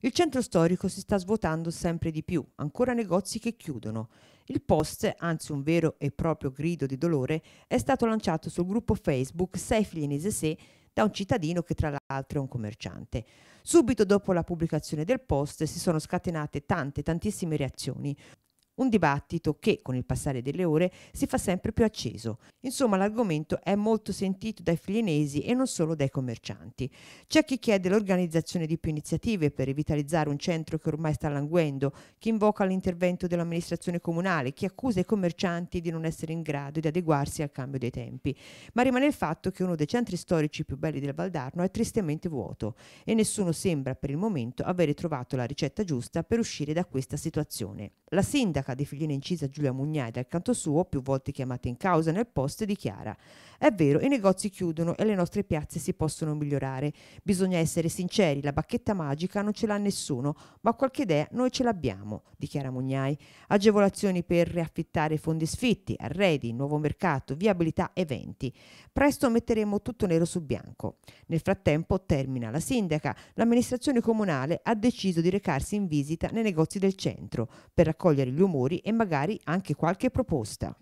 Il centro storico si sta svuotando sempre di più, ancora negozi che chiudono. Il post, anzi un vero e proprio grido di dolore, è stato lanciato sul gruppo Facebook Sei Filienese Se da un cittadino che tra l'altro è un commerciante. Subito dopo la pubblicazione del post si sono scatenate tante, tantissime reazioni. Un dibattito che, con il passare delle ore, si fa sempre più acceso. Insomma, l'argomento è molto sentito dai filinesi e non solo dai commercianti. C'è chi chiede l'organizzazione di più iniziative per rivitalizzare un centro che ormai sta languendo, chi invoca l'intervento dell'amministrazione comunale, chi accusa i commercianti di non essere in grado di adeguarsi al cambio dei tempi. Ma rimane il fatto che uno dei centri storici più belli del Valdarno è tristemente vuoto e nessuno sembra per il momento avere trovato la ricetta giusta per uscire da questa situazione. La sindaca di Figlina Incisa Giulia Mugnai, dal canto suo, più volte chiamata in causa nel post, dichiara «È vero, i negozi chiudono e le nostre piazze si possono migliorare. Bisogna essere sinceri, la bacchetta magica non ce l'ha nessuno, ma qualche idea noi ce l'abbiamo», dichiara Mugnai. Agevolazioni per riaffittare fondi sfitti, arredi, nuovo mercato, viabilità, eventi. Presto metteremo tutto nero su bianco. Nel frattempo, termina la sindaca, l'amministrazione comunale ha deciso di recarsi in visita nei negozi del centro per raccogliere gli umori e magari anche qualche proposta.